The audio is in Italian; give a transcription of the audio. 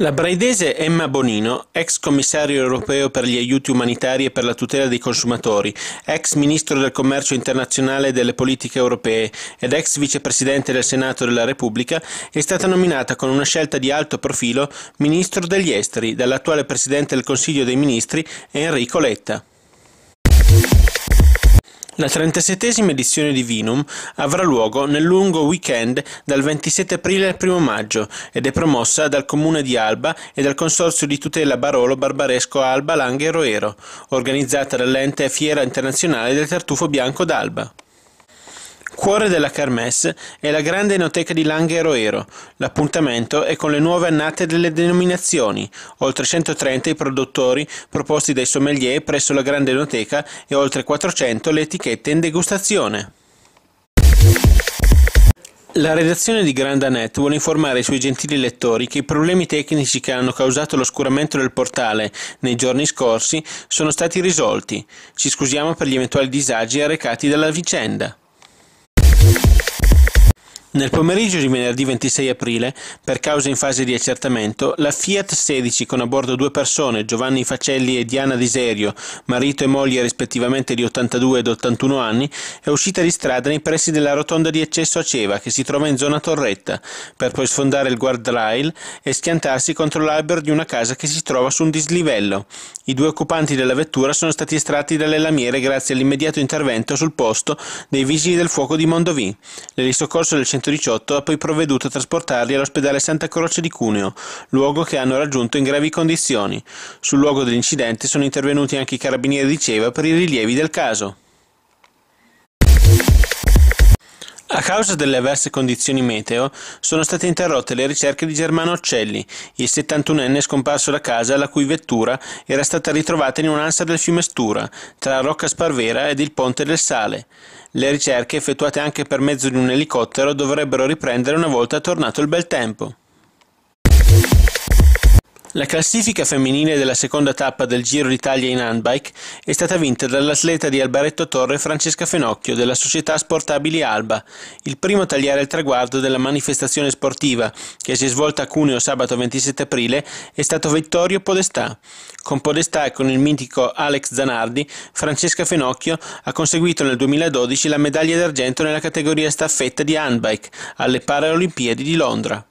La braidese Emma Bonino, ex commissario europeo per gli aiuti umanitari e per la tutela dei consumatori, ex ministro del commercio internazionale e delle politiche europee ed ex vicepresidente del Senato della Repubblica, è stata nominata con una scelta di alto profilo ministro degli esteri dall'attuale presidente del Consiglio dei ministri Enrico Letta. La trentasettesima edizione di Vinum avrà luogo nel lungo weekend dal 27 aprile al 1 maggio ed è promossa dal Comune di Alba e dal Consorzio di tutela Barolo Barbaresco Alba Langhe Roero, organizzata dall'ente Fiera Internazionale del Tartufo Bianco d'Alba. Cuore della Kermesse è la grande enoteca di Langhe-Roero. L'appuntamento è con le nuove annate delle denominazioni, oltre 130 i produttori proposti dai sommelier presso la grande enoteca e oltre 400 le etichette in degustazione. La redazione di Grandanet vuole informare i suoi gentili lettori che i problemi tecnici che hanno causato l'oscuramento del portale nei giorni scorsi sono stati risolti. Ci scusiamo per gli eventuali disagi arrecati dalla vicenda. Nel pomeriggio di venerdì 26 aprile, per cause in fase di accertamento, la Fiat 16 con a bordo due persone, Giovanni Facelli e Diana Diserio, marito e moglie rispettivamente di 82 ed 81 anni, è uscita di strada nei pressi della rotonda di accesso a Ceva che si trova in zona Torretta, per poi sfondare il guardrail e schiantarsi contro l'albero di una casa che si trova su un dislivello. I due occupanti della vettura sono stati estratti dalle lamiere grazie all'immediato intervento sul posto dei vigili del fuoco di Mondovì. L'elisoccorso del centro 1918 ha poi provveduto a trasportarli all'ospedale Santa Croce di Cuneo, luogo che hanno raggiunto in gravi condizioni. Sul luogo dell'incidente sono intervenuti anche i carabinieri di Ceva per i rilievi del caso. A causa delle avverse condizioni meteo sono state interrotte le ricerche di Germano Occelli, il 71enne scomparso da casa la cui vettura era stata ritrovata in un'ansa del fiume Stura, tra Rocca Sparvera ed il Ponte del Sale. Le ricerche, effettuate anche per mezzo di un elicottero, dovrebbero riprendere una volta tornato il bel tempo. La classifica femminile della seconda tappa del Giro d'Italia in handbike è stata vinta dall'atleta di Albaretto Torre Francesca Fenocchio della società Sportabili Alba, il primo a tagliare il traguardo della manifestazione sportiva che si è svolta a Cuneo sabato 27 aprile è stato Vittorio Podestà. Con Podestà e con il mitico Alex Zanardi, Francesca Fenocchio ha conseguito nel 2012 la medaglia d'argento nella categoria staffetta di handbike alle Paralimpiadi di Londra.